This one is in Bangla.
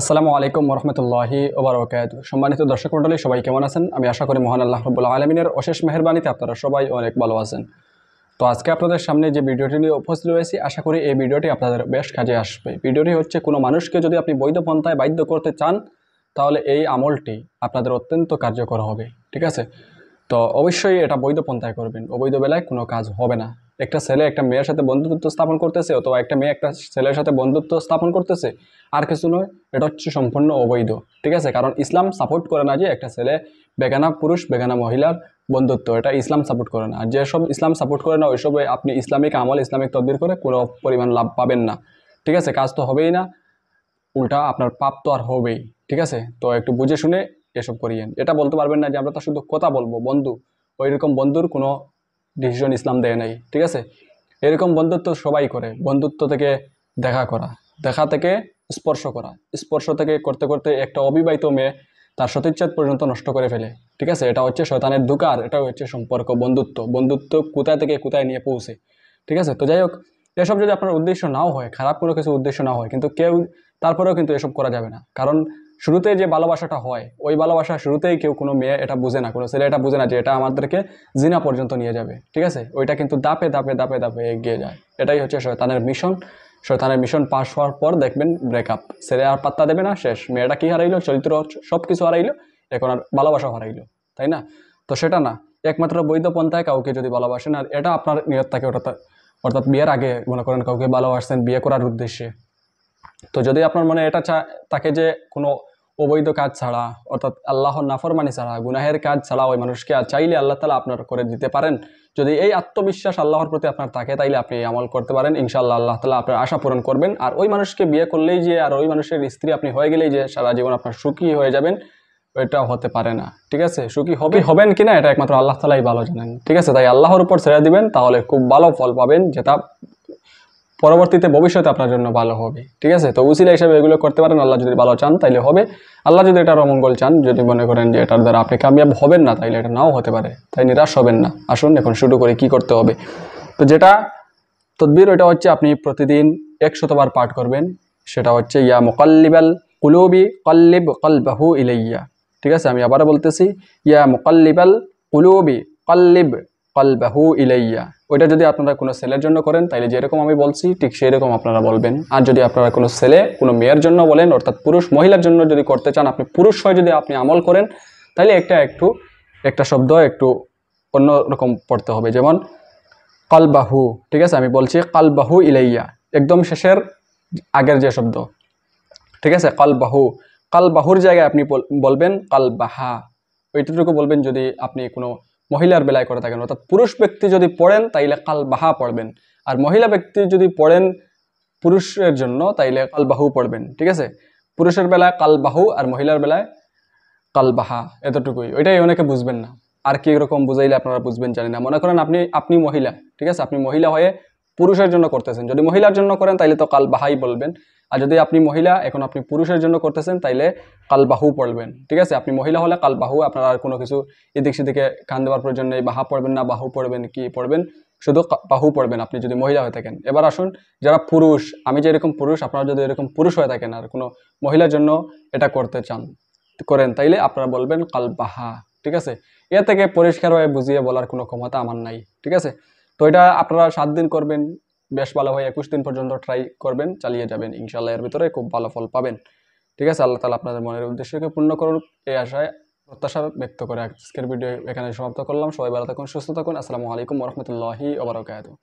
আসসালামু আলাইকুম রহমতুল্লাহি ওবরাকাত সম্মানিত দর্শক মন্ডলী সবাই কেমন আছেন আমি আশা করি মহান আল্লাহ রবুল্লা আলমিনের অশেষ মেহরবানিতে আপনারা সবাই অনেক ভালো আছেন তো আজকে আপনাদের সামনে যে ভিডিওটি নিয়ে উপস্থিত রয়েছি আশা করি এই ভিডিওটি আপনাদের বেশ কাজে আসবে ভিডিওটি হচ্ছে কোনো মানুষকে যদি আপনি বৈধ পন্থায় বাধ্য করতে চান তাহলে এই আমলটি আপনাদের অত্যন্ত কার্যকর হবে ঠিক আছে তো অবশ্যই এটা বৈধ পন্থায় করবেন অবৈধ বেলায় কোনো কাজ হবে না একটা ছেলে একটা মেয়ের সাথে বন্ধুত্ব স্থাপন করতেছে অথবা একটা মেয়ে একটা ছেলের সাথে বন্ধুত্ব স্থাপন করতেছে আর কিছু নয় এটা হচ্ছে সম্পূর্ণ অবৈধ ঠিক আছে কারণ ইসলাম সাপোর্ট করে না যে একটা ছেলে বেগানা পুরুষ বেগানা মহিলার বন্ধুত্ব এটা ইসলাম সাপোর্ট করে না যেসব ইসলাম সাপোর্ট করে না ওইসবে আপনি ইসলামিক আমল ইসলামিক তদবির করে কোনো পরিমাণ লাভ পাবেন না ঠিক আছে কাজ তো হবেই না উল্টা আপনার পাপ তো আর হবেই ঠিক আছে তো একটু বুঝে শুনে এসব করিয়েন এটা বলতে পারবেন না যে আমরা তো শুধু কথা বলবো বন্ধু ওইরকম বন্ধুর কোনো ডিসিশন ইসলাম দেয় নাই ঠিক আছে এরকম বন্ধুত্ব সবাই করে বন্ধুত্ব থেকে দেখা করা দেখা থেকে স্পর্শ করা স্পর্শ থেকে করতে করতে একটা অবিবাহিত মেয়ে তার সতীচ্ছেদ পর্যন্ত নষ্ট করে ফেলে ঠিক আছে এটা হচ্ছে শয়তানের দুকার এটা হচ্ছে সম্পর্ক বন্ধুত্ব বন্ধুত্ব কোথায় থেকে কোথায় নিয়ে পৌঁছে ঠিক আছে তো যাই হোক এসব যদি আপনার উদ্দেশ্য নাও হয় খারাপ কোনো কিছু উদ্দেশ্য না হয় কিন্তু কেউ তারপরেও কিন্তু এসব করা যাবে না কারণ শুরুতে যে ভালোবাসাটা হয় ওই ভালোবাসা শুরুতেই কেউ কোনো মেয়ে এটা বুঝে না কোনো ছেলে এটা বুঝে না যে এটা আমাদেরকে জিনা পর্যন্ত নিয়ে যাবে ঠিক আছে ওইটা কিন্তু দাপে দাপে দাপে দাপে এগিয়ে যায় এটাই হচ্ছে শয়তানের মিশন শয়তানের মিশন পাশ হওয়ার পর দেখবেন ব্রেকআপ ছেলে আর পাত্তা দেবে না শেষ মেয়েটা কী হারাইলো চরিত্র সব কিছু হারাইলো এখন আর ভালোবাসা হারাইলো তাই না তো সেটা না একমাত্র বৈধ পন্থায় কাউকে যদি ভালোবাসেন আর এটা আপনার নিরত্তাকে থাকে ওটা অর্থাৎ বিয়ের আগে মনে করেন কাউকে ভালোবাসছেন বিয়ে করার উদ্দেশ্যে তো যদি আপনার মনে এটা চা তাকে যে কোনো অবৈধ কাজ ছাড়া অর্থাৎ আল্লাহর নাফরমানি ছাড়া গুনাহের কাজ ছাড়া ওই মানুষকে চাইলে আল্লাহ তালা আপনার করে দিতে পারেন যদি এই আত্মবিশ্বাস আল্লাহর প্রতি আপনার থাকে তাইলে আপনি আমল করতে পারেন ইনশাল্লাহ আল্লাহ তালা আপনার আশা পূরণ করবেন আর ওই মানুষকে বিয়ে করলেই যে আর ওই মানুষের স্ত্রী আপনি হয়ে গেলেই যে সারা জীবন আপনার সুখী হয়ে যাবেন এটা হতে পারে না ঠিক আছে সুখী হবে হবেন কিনা এটা একমাত্র আল্লাহ তালাই ভালো জানেন ঠিক আছে তাই আল্লাহর উপর ছেড়ে দিবেন তাহলে খুব ভালো ফল পাবেন যেটা পরবর্তীতে ভবিষ্যতে আপনার জন্য ভালো হবে ঠিক আছে তো উচিলা হিসাবে এগুলো করতে পারেন আল্লাহ যদি ভালো চান তাইলে হবে আল্লাহ যদি এটা অমঙ্গল চান যদি মনে করেন যে এটার দ্বারা আপনি কামিয়াব হবেন না তাইলে এটা নাও হতে পারে তাই নিরাশ হবেন না আসুন এখন শুরু করে কি করতে হবে তো যেটা তদ্বির ওইটা হচ্ছে আপনি প্রতিদিন একশতবার পাঠ করবেন সেটা হচ্ছে ইয়া মোকাল্লিবাল কুলুবি কল্লিব কলবাহু ইলাইয়া ঠিক আছে আমি আবারও বলতেছি ইয়া মোকাল্লিবাল কুলুবি কল্লিব কলবাহু ইলাইয়া ওইটা যদি আপনারা কোনো ছেলের জন্য করেন তাহলে যেরকম আমি বলছি ঠিক সেরকম আপনারা বলবেন আর যদি আপনারা কোনো ছেলে কোনো মেয়ের জন্য বলেন অর্থাৎ পুরুষ মহিলার জন্য যদি করতে চান আপনি পুরুষ হয়ে যদি আপনি আমল করেন তাহলে একটা একটু একটা শব্দ একটু অন্য রকম পড়তে হবে যেমন কালবাহু ঠিক আছে আমি বলছি কালবাহু ইলাইয়া একদম শেষের আগের যে শব্দ ঠিক আছে কালবাহু কালবাহুর জায়গায় আপনি বলবেন কালবাহা ওইটুকু বলবেন যদি আপনি কোনো মহিলার বেলায় করে থাকেন অর্থাৎ পুরুষ ব্যক্তি যদি পড়েন তাইলে কাল বাহা পড়বেন আর মহিলা ব্যক্তি যদি পড়েন পুরুষের জন্য তাইলে কাল বাহু পড়বেন ঠিক আছে পুরুষের বেলায় কাল বাহু আর মহিলার বেলায় কাল বাহা এতটুকুই ওইটাই অনেকে বুঝবেন না আর কি রকম বুঝাইলে আপনারা বুঝবেন জানি না মনে করেন আপনি আপনি মহিলা ঠিক আছে আপনি মহিলা হয়ে পুরুষের জন্য করতেছেন যদি মহিলার জন্য করেন তাইলে তো কাল বাহাই বলবেন আর যদি আপনি মহিলা এখন আপনি পুরুষের জন্য করতেছেন তাইলে কালবাহু পড়বেন ঠিক আছে আপনি মহিলা হলে কালবাহু আপনার আর কোনো কিছু এদিক সেদিকে কান দেওয়ার প্রয়োজন নেই বাহা পড়বেন না বাহু পড়বেন কি পড়বেন শুধু বাহু পড়বেন আপনি যদি মহিলা হয়ে থাকেন এবার আসুন যারা পুরুষ আমি যে এরকম পুরুষ আপনারা যদি এরকম পুরুষ হয়ে থাকেন আর কোনো মহিলার জন্য এটা করতে চান করেন তাইলে আপনারা বলবেন কালবাহা ঠিক আছে এ থেকে পরিষ্কারভাবে বুঝিয়ে বলার কোনো ক্ষমতা আমার নাই ঠিক আছে তো এটা আপনারা সাত দিন করবেন বেশ ভালো হয় একুশ দিন পর্যন্ত ট্রাই করবেন চালিয়ে যাবেন ইনশাল্লাহ এর ভিতরে খুব ভালো ফল পাবেন ঠিক আছে আল্লাহ তালা আপনাদের মনের উদ্দেশ্যকে পূর্ণ করুন এই আশায় প্রত্যাশা ব্যক্ত করে আজকের ভিডিও এখানে সমাপ্ত করলাম সবাই ভালো থাকুন সুস্থ থাকুন আসসালামু আলাইকুম রহমতুল্লাহি ওবরাকাত